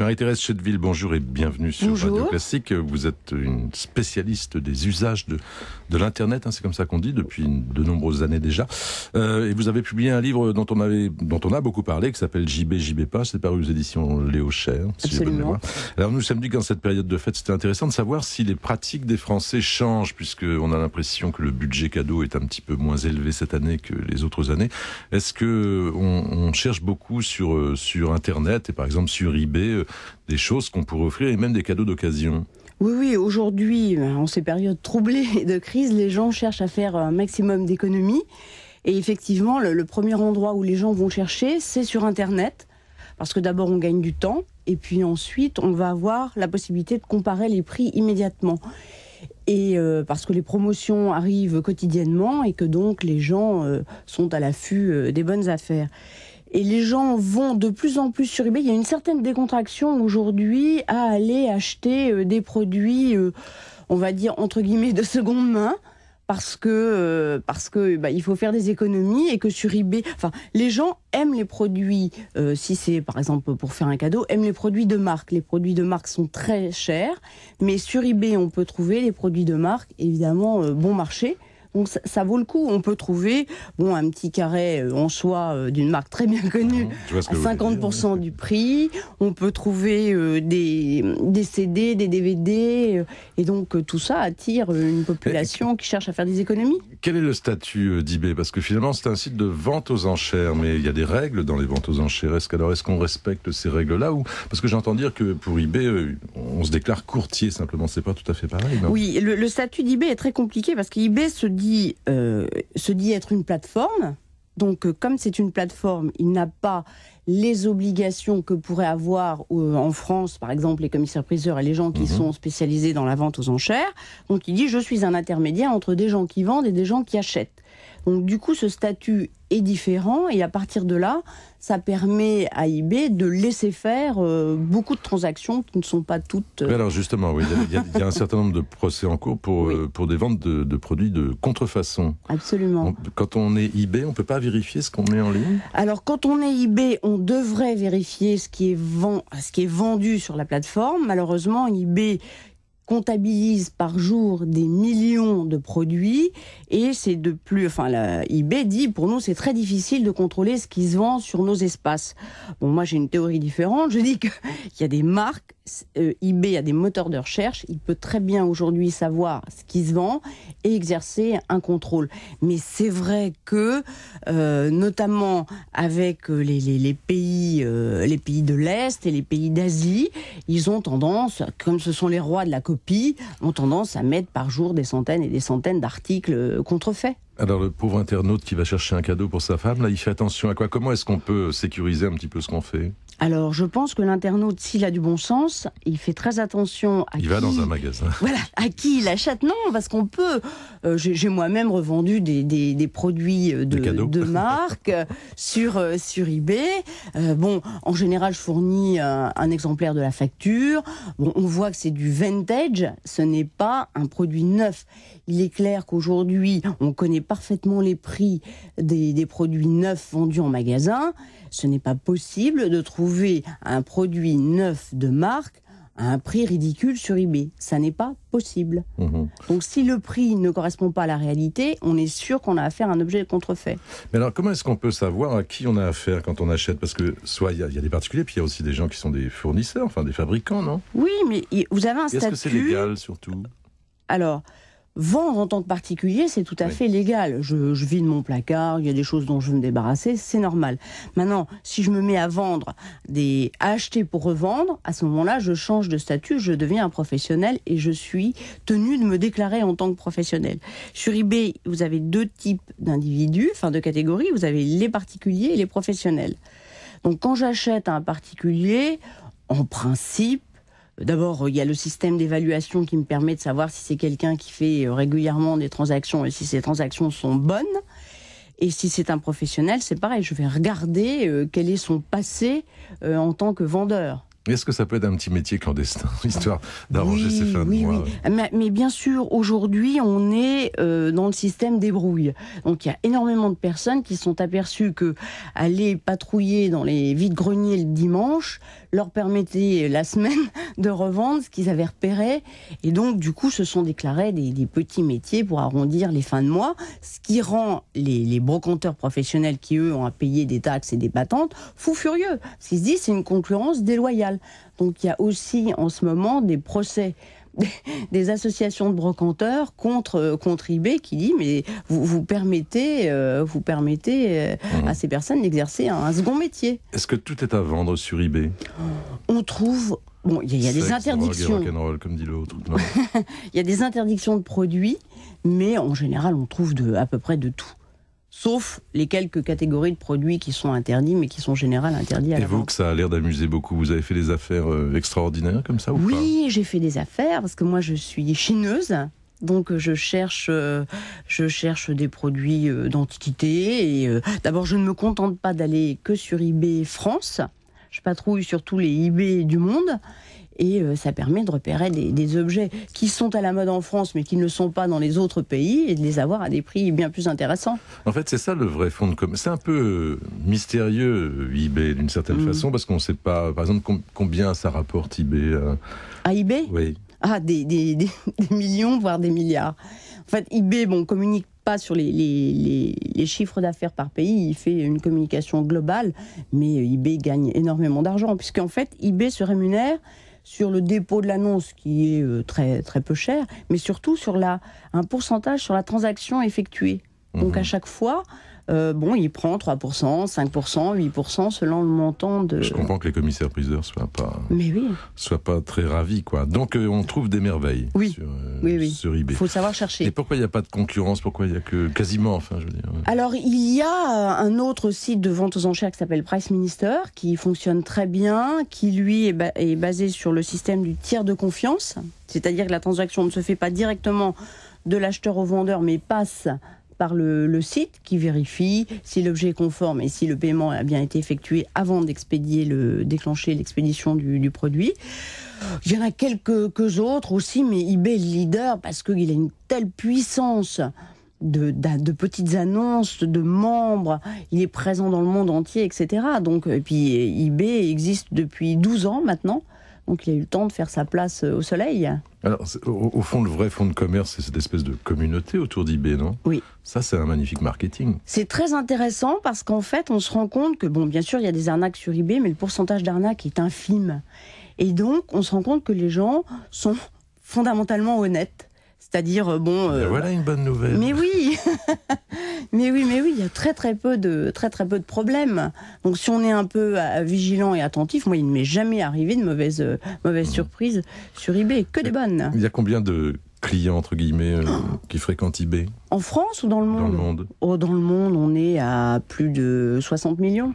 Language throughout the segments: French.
Marie-Thérèse Chetteville, bonjour et bienvenue sur Radio Classique. Vous êtes une spécialiste des usages de, de l'Internet, hein, c'est comme ça qu'on dit, depuis de nombreuses années déjà. Euh, et vous avez publié un livre dont on, avait, dont on a beaucoup parlé, qui s'appelle JB, JB pas, c'est paru aux éditions Léo Cher, si Alors nous sommes dit qu'en cette période de fête, c'était intéressant de savoir si les pratiques des Français changent, puisqu'on a l'impression que le budget cadeau est un petit peu moins élevé cette année que les autres années. Est-ce que on, cherche beaucoup sur, euh, sur Internet et par exemple sur eBay euh, des choses qu'on pourrait offrir et même des cadeaux d'occasion. Oui, oui, aujourd'hui, euh, en ces périodes troublées et de crise, les gens cherchent à faire un maximum d'économies. Et effectivement, le, premier endroit où les gens vont chercher, c'est sur Internet. Parce que d'abord, on gagne du temps. Et puis ensuite, on va avoir la possibilité de comparer les prix immédiatement. Et euh, parce que les promotions arrivent quotidiennement et que donc les gens euh, sont à l'affût des bonnes affaires et les gens vont de plus en plus sur eBay. Il y a une certaine décontraction aujourd'hui à aller acheter euh, des produits, euh, on va dire entre guillemets, de seconde main parce que euh, parce que bah, il faut faire des économies et que sur eBay, enfin les gens aiment les produits. si c'est par exemple pour faire un cadeau, aiment les produits de marque. Les produits de marque sont très chers, mais sur eBay on peut trouver les produits de marque évidemment bon marché ça, vaut le coup. On peut trouver bon un petit carré euh, en soie euh, d'une marque très bien connue ah, à 50% du prix. On peut trouver euh, des, des CD, des DVD, et donc tout ça attire une population qui cherche à faire des économies. Quel est le statut d'eBay Parce que finalement c'est un site de vente aux enchères, mais il y a des règles dans les ventes aux enchères. Est-ce alors est-ce qu'on respecte ces règles-là ou parce que j'entends dire que pour eBay on se déclare courtier simplement, c'est pas tout à fait pareil. oui, le, statut d'eBay est très compliqué parce qu'eBay se il euh, se dit être une plateforme. Donc, euh, comme c'est une plateforme, il n'a pas les obligations que pourraient avoir euh, en France, par exemple, les commissaires-priseurs et les gens qui mhm. sont spécialisés dans la vente aux enchères. Donc, il dit, je suis un intermédiaire entre des gens qui vendent et des gens qui achètent. Donc du coup, ce statut est différent et à partir de là, ça permet à eBay de laisser faire euh, beaucoup de transactions qui ne sont pas toutes. Euh, alors justement, oui, il, y a, un certain nombre de procès en cours pour, euh, pour des ventes de, produits de contrefaçon. Absolument. quand on est eBay, on ne peut pas vérifier ce qu'on met en ligne Alors quand on est eBay, on devrait vérifier ce qui est, ce qui est vendu sur la plateforme. Malheureusement, eBay comptabilise par jour des millions de produits et c'est de plus, enfin, la eBay dit pour nous c'est très difficile de contrôler ce qui se vend sur nos espaces. Bon, moi j'ai une théorie différente. Je dis qu'il y a des marques, eBay euh, a des moteurs de recherche, il peut très bien aujourd'hui savoir ce qui se vend et exercer un contrôle. Mais c'est vrai que, euh, notamment avec euh, les, les, pays, les pays de l'Est et les pays d'Asie, ils ont tendance, comme ce sont les rois de la copie, ont tendance à mettre par jour des centaines et des centaines d'articles euh, contrefaits. Alors le pauvre internaute qui va chercher un cadeau pour sa femme, là, il fait attention à quoi Comment est-ce qu'on peut sécuriser un petit peu ce qu'on fait alors, je pense que l'internaute, s'il a du bon sens, il fait très attention à il qui... va dans un magasin. Voilà, à qui il achète. Non, parce qu'on peut... Euh, j'ai moi-même revendu des, produits euh, de, de marque euh, sur, sur eBay. bon, en général, je fournis un, exemplaire de la facture. Bon, on voit que c'est du vintage, ce n'est pas un produit neuf. Il est clair qu'aujourd'hui, on connaît parfaitement les prix des, des produits neufs vendus en magasin. Ce n'est pas possible de trouver un produit neuf de marque à un prix ridicule sur eBay. Ça n'est pas possible. Mhm. Donc si le prix ne correspond pas à la réalité, on est sûr qu'on a affaire à un objet contrefait. Mais alors comment est-ce qu'on peut savoir à qui on a affaire quand on achète Parce que soit il y, y, a des particuliers, puis il y a aussi des gens qui sont des fournisseurs, enfin des fabricants, non Oui, mais vous avez un statut... Est-ce que c'est légal surtout Alors, Vendre en tant que particulier, c'est tout à fait légal. Je, vide mon placard, il y a des choses dont je veux me débarrasser, c'est normal. Maintenant, si je me mets à vendre, des, à acheter pour revendre, à ce moment-là, je change de statut, je deviens un professionnel et je suis tenu de me déclarer en tant que professionnel. Sur eBay, vous avez deux types d'individus, enfin de catégories, vous avez les particuliers et les professionnels. Donc quand j'achète à un particulier, en principe, D'abord, il y a le système d'évaluation qui me permet de savoir si c'est quelqu'un qui fait euh, régulièrement des transactions et si ces transactions sont bonnes. Et si c'est un professionnel, c'est pareil, je vais regarder euh, quel est son passé euh, en tant que vendeur. Est-ce que ça peut être un petit métier clandestin, histoire d'arranger ses fins de mois euh Mais, bien sûr, aujourd'hui, on est euh, dans le système débrouille. Donc il y a énormément de personnes qui sont aperçues que aller patrouiller dans les vides-greniers le dimanche leur permettait la semaine de revendre ce qu'ils avaient repéré. Et donc, du coup, se sont déclarés des, petits métiers pour arrondir les fins de mois, ce qui rend les, brocanteurs professionnels qui, eux, ont à payer des taxes et des patentes, fous furieux. Ce qu'ils se disent, c'est une concurrence déloyale. Donc il y a aussi en ce moment des procès des associations de brocanteurs contre, euh, contre eBay qui dit mais vous, vous permettez, euh, vous permettez euh, mmh. à ces personnes d'exercer un, second métier. Est-ce que tout est à vendre sur eBay On trouve... Bon, il y, a, des interdictions. Il y a des interdictions de produits, mais en général, on trouve de, à peu près de tout sauf les quelques catégories de produits qui sont interdits, mais qui sont généralement interdits à Et vous, que ça a l'air d'amuser beaucoup, vous avez fait des affaires euh, extraordinaires comme ça ou Oui, j'ai fait des affaires, parce que moi je suis chineuse. Donc euh, je cherche, euh, je cherche des produits d'antiquité. d'abord, je ne me contente pas d'aller que sur eBay France. Je patrouille sur tous les eBay du monde et euh, ça permet de repérer des, objets qui sont à la mode en France mais qui ne sont pas dans les autres pays et de les avoir à des prix bien plus intéressants. En fait, c'est ça le vrai fonds de commerce. C'est un peu euh, mystérieux euh, eBay d'une certaine mmh. façon parce qu'on ne sait pas, par exemple, combien ça rapporte eBay. À eBay Oui. Ah, des, millions, voire des milliards. En fait, eBay, bon, communique pas sur les, les chiffres d'affaires par pays, il fait une communication globale, mais eBay gagne énormément d'argent, puisqu'en fait, eBay se rémunère sur le dépôt de l'annonce qui est euh, très, très peu cher, mais surtout sur un pourcentage sur la transaction effectuée. Donc mhm. à chaque fois, euh, bon, il prend 3%, 5%, 8% selon le montant de. Je comprends que les commissaires priseurs soient pas. oui. Soient pas très ravis, quoi. Donc euh, on trouve des merveilles. Oui. Sur, eBay. Euh, oui, oui. Faut savoir chercher. Et pourquoi il n'y a pas de concurrence Pourquoi il n'y a que quasiment, enfin, je veux dire. Alors il y a un autre site de vente aux enchères qui s'appelle Price Minister, qui fonctionne très bien, qui lui est basé sur le système du tiers de confiance, c'est-à-dire que la transaction ne se fait pas directement de l'acheteur au vendeur, mais passe par le, site qui vérifie si l'objet est conforme et si le paiement a bien été effectué avant d'expédier le, déclencher l'expédition du, produit. Il y en a quelques, autres aussi, mais eBay est leader parce qu'il a une telle puissance de, petites annonces, de membres. Il est présent dans le monde entier, etc. Donc, et puis eBay existe depuis 12 ans maintenant. Donc il a eu le temps de faire sa place euh, au soleil. Alors, au, fond, le vrai fonds de commerce, c'est cette espèce de communauté autour d'eBay, non Oui. Ça, c'est un magnifique marketing. C'est très intéressant parce qu'en fait, on se rend compte que, bon, bien sûr, il y a des arnaques sur eBay, mais le pourcentage d'arnaques est infime. Et donc, on se rend compte que les gens sont fondamentalement honnêtes. C'est-à-dire, euh, bon. Ben euh, voilà bah une bonne nouvelle. Mais oui Mais oui, mais oui, il y a très très peu de très très peu de problèmes. Donc si on est un peu euh, vigilant et attentif, moi il ne m'est jamais arrivé de mauvaise euh, mauvaise surprise sur eBay, que des bonnes. Il y a combien de clients entre guillemets euh, oh qui fréquentent eBay En France ou dans le monde Dans le monde. Oh, dans le monde, on est à plus de 60 millions.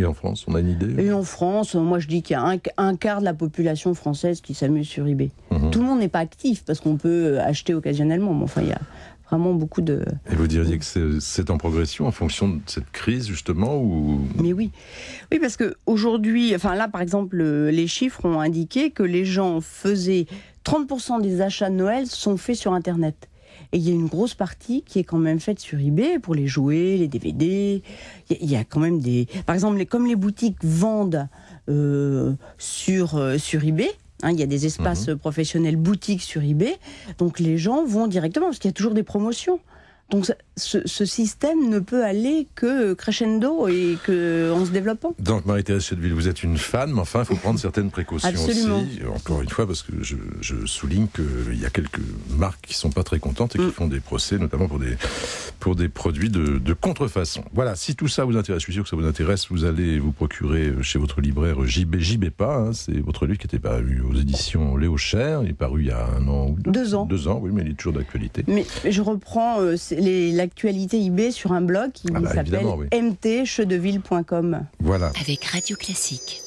Et en France, on a une idée Et en France, moi je dis qu'il y a un, quart de la population française qui s'amuse sur eBay. Mhm. Tout le monde n'est pas actif parce qu'on peut acheter occasionnellement, mais enfin il y a vraiment beaucoup de... Et vous diriez que c'est en progression en fonction de cette crise, justement ou... Mais oui. Oui, parce qu'aujourd'hui, enfin là, par exemple, euh, les chiffres ont indiqué que les gens faisaient... 30% des achats de Noël sont faits sur Internet. Et il y a une grosse partie qui est quand même faite sur eBay pour les jouets, les DVD. Il y, a quand même des. Par exemple, comme les boutiques vendent euh, sur, euh, sur eBay, Hein, il y a des espaces mhm. professionnels boutiques sur eBay, donc les gens vont directement parce qu'il y a toujours des promotions. Donc ce, système ne peut aller que crescendo et que en se développant. Donc Marie-Thérèse Chedville, vous êtes une fan, mais enfin, il faut prendre certaines précautions aussi. Encore une fois, parce que je, souligne qu'il euh, y a quelques marques qui sont pas très contentes et qui mm. font des procès, notamment pour des, pour des produits de, contrefaçon. Voilà, si tout ça vous intéresse, je suis sûr que ça vous intéresse, vous allez vous procurer euh, chez votre libraire euh, JB, hein, c'est votre livre qui était paru aux éditions Léo Cher, il est paru il y a un an ou deux. Deux ans. Deux ans, oui, mais il est toujours d'actualité. Mais je reprends l'actualité IB sur un blog qui ah bah, s'appelle Voilà. Avec Radio Classique.